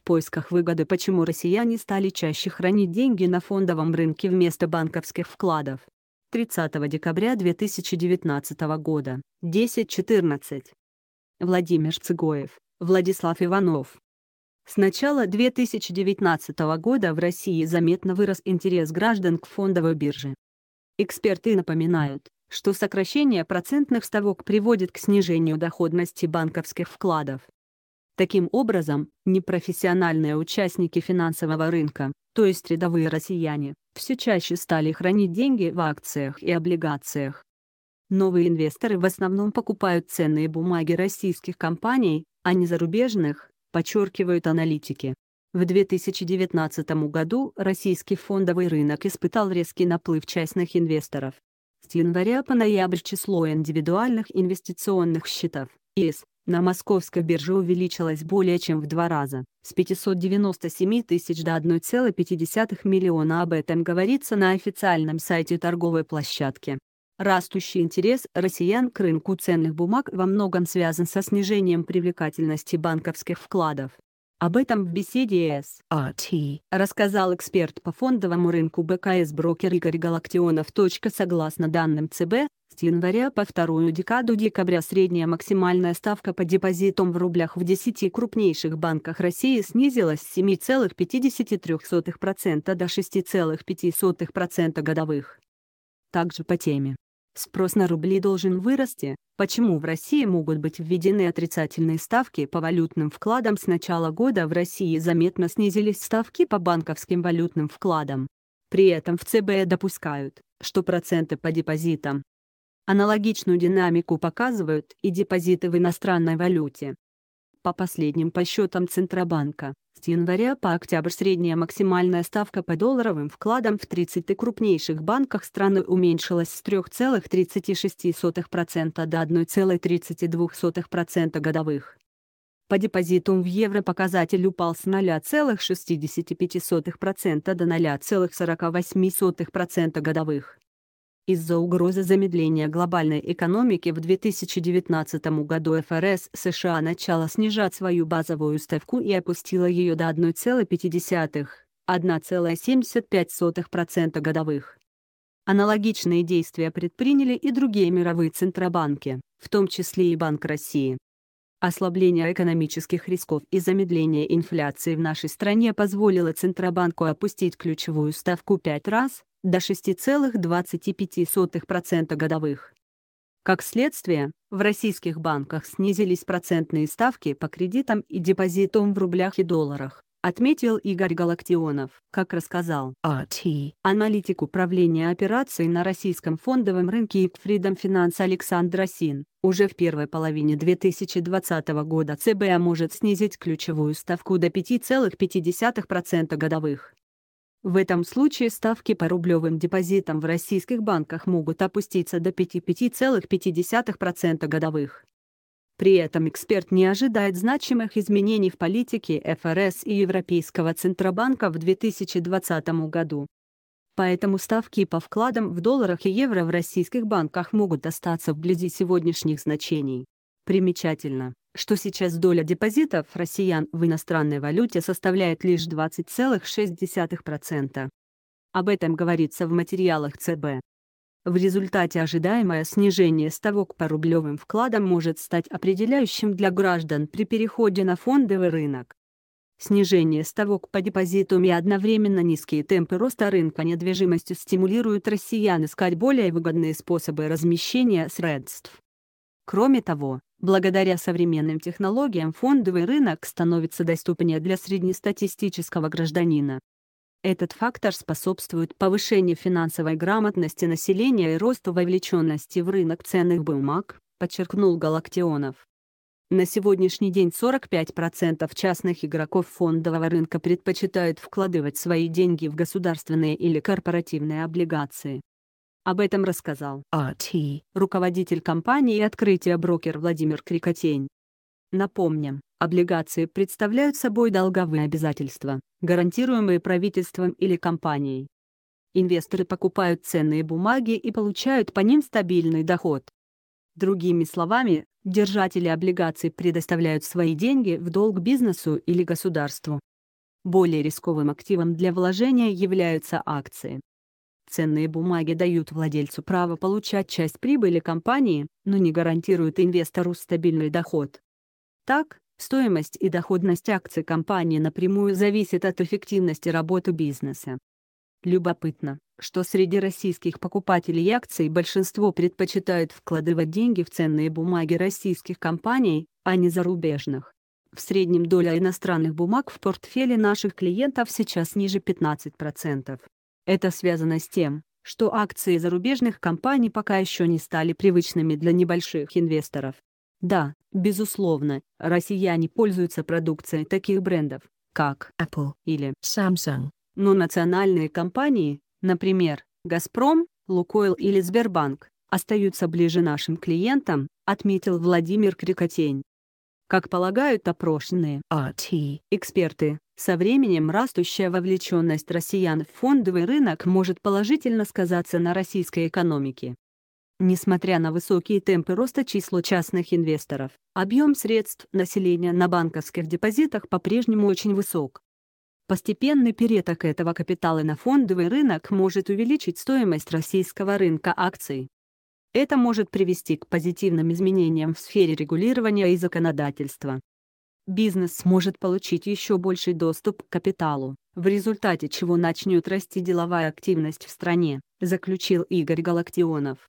в поисках выгоды почему россияне стали чаще хранить деньги на фондовом рынке вместо банковских вкладов. 30 декабря 2019 года, 10.14. Владимир Цыгоев, Владислав Иванов. С начала 2019 года в России заметно вырос интерес граждан к фондовой бирже. Эксперты напоминают, что сокращение процентных ставок приводит к снижению доходности банковских вкладов. Таким образом, непрофессиональные участники финансового рынка, то есть рядовые россияне, все чаще стали хранить деньги в акциях и облигациях. Новые инвесторы в основном покупают ценные бумаги российских компаний, а не зарубежных, подчеркивают аналитики. В 2019 году российский фондовый рынок испытал резкий наплыв частных инвесторов. С января по ноябрь число индивидуальных инвестиционных счетов ИС на московской бирже увеличилась более чем в два раза, с 597 тысяч до 1,5 миллиона. Об этом говорится на официальном сайте торговой площадки. Растущий интерес россиян к рынку ценных бумаг во многом связан со снижением привлекательности банковских вкладов. Об этом в беседе с RT а рассказал эксперт по фондовому рынку БКС-брокер Игорь Галактионов. Согласно данным ЦБ, с января по вторую декаду декабря средняя максимальная ставка по депозитам в рублях в 10 крупнейших банках России снизилась с 7,53% до 6,5% годовых. Также по теме. Спрос на рубли должен вырасти. Почему в России могут быть введены отрицательные ставки по валютным вкладам с начала года в России заметно снизились ставки по банковским валютным вкладам. При этом в ЦБ допускают, что проценты по депозитам. Аналогичную динамику показывают и депозиты в иностранной валюте по последним подсчетам Центробанка. С января по октябрь средняя максимальная ставка по долларовым вкладам в 30 крупнейших банках страны уменьшилась с 3,36% до 1,32% годовых. По депозитам в евро показатель упал с 0,65% до 0,48% годовых. Из-за угрозы замедления глобальной экономики в 2019 году ФРС США начала снижать свою базовую ставку и опустила ее до 1,5-1,75% годовых. Аналогичные действия предприняли и другие мировые центробанки, в том числе и Банк России. Ослабление экономических рисков и замедление инфляции в нашей стране позволило Центробанку опустить ключевую ставку 5 раз, до 6,25% годовых. Как следствие, в российских банках снизились процентные ставки по кредитам и депозитам в рублях и долларах отметил Игорь Галактионов. Как рассказал RT, а аналитик управления операцией на российском фондовом рынке и Freedom Finance Александр Син, уже в первой половине 2020 года ЦБ может снизить ключевую ставку до 5,5% годовых. В этом случае ставки по рублевым депозитам в российских банках могут опуститься до 5,5% годовых. При этом эксперт не ожидает значимых изменений в политике ФРС и Европейского Центробанка в 2020 году. Поэтому ставки по вкладам в долларах и евро в российских банках могут остаться вблизи сегодняшних значений. Примечательно, что сейчас доля депозитов россиян в иностранной валюте составляет лишь 20,6%. Об этом говорится в материалах ЦБ. В результате ожидаемое снижение ставок по рублевым вкладам может стать определяющим для граждан при переходе на фондовый рынок. Снижение ставок по депозитам и одновременно низкие темпы роста рынка недвижимости стимулируют россиян искать более выгодные способы размещения средств. Кроме того, благодаря современным технологиям фондовый рынок становится доступнее для среднестатистического гражданина. Этот фактор способствует повышению финансовой грамотности населения и росту вовлеченности в рынок ценных бумаг, подчеркнул Галактионов. На сегодняшний день 45% частных игроков фондового рынка предпочитают вкладывать свои деньги в государственные или корпоративные облигации. Об этом рассказал АТ, руководитель компании и открытия брокер Владимир Крикотень. Напомним, облигации представляют собой долговые обязательства, гарантируемые правительством или компанией. Инвесторы покупают ценные бумаги и получают по ним стабильный доход. Другими словами, держатели облигаций предоставляют свои деньги в долг бизнесу или государству. Более рисковым активом для вложения являются акции. Ценные бумаги дают владельцу право получать часть прибыли компании, но не гарантируют инвестору стабильный доход. Так, стоимость и доходность акций компании напрямую зависит от эффективности работы бизнеса. Любопытно, что среди российских покупателей акций большинство предпочитают вкладывать деньги в ценные бумаги российских компаний, а не зарубежных. В среднем доля иностранных бумаг в портфеле наших клиентов сейчас ниже 15%. Это связано с тем, что акции зарубежных компаний пока еще не стали привычными для небольших инвесторов. Да, безусловно, россияне пользуются продукцией таких брендов, как Apple или Samsung. Но национальные компании, например, «Газпром», «Лукойл» или «Сбербанк», остаются ближе нашим клиентам, отметил Владимир Крикотень. Как полагают опрошенные RT а эксперты, со временем растущая вовлеченность россиян в фондовый рынок может положительно сказаться на российской экономике. Несмотря на высокие темпы роста числа частных инвесторов, объем средств населения на банковских депозитах по-прежнему очень высок. Постепенный переток этого капитала на фондовый рынок может увеличить стоимость российского рынка акций. Это может привести к позитивным изменениям в сфере регулирования и законодательства. Бизнес сможет получить еще больший доступ к капиталу, в результате чего начнет расти деловая активность в стране, заключил Игорь Галактионов.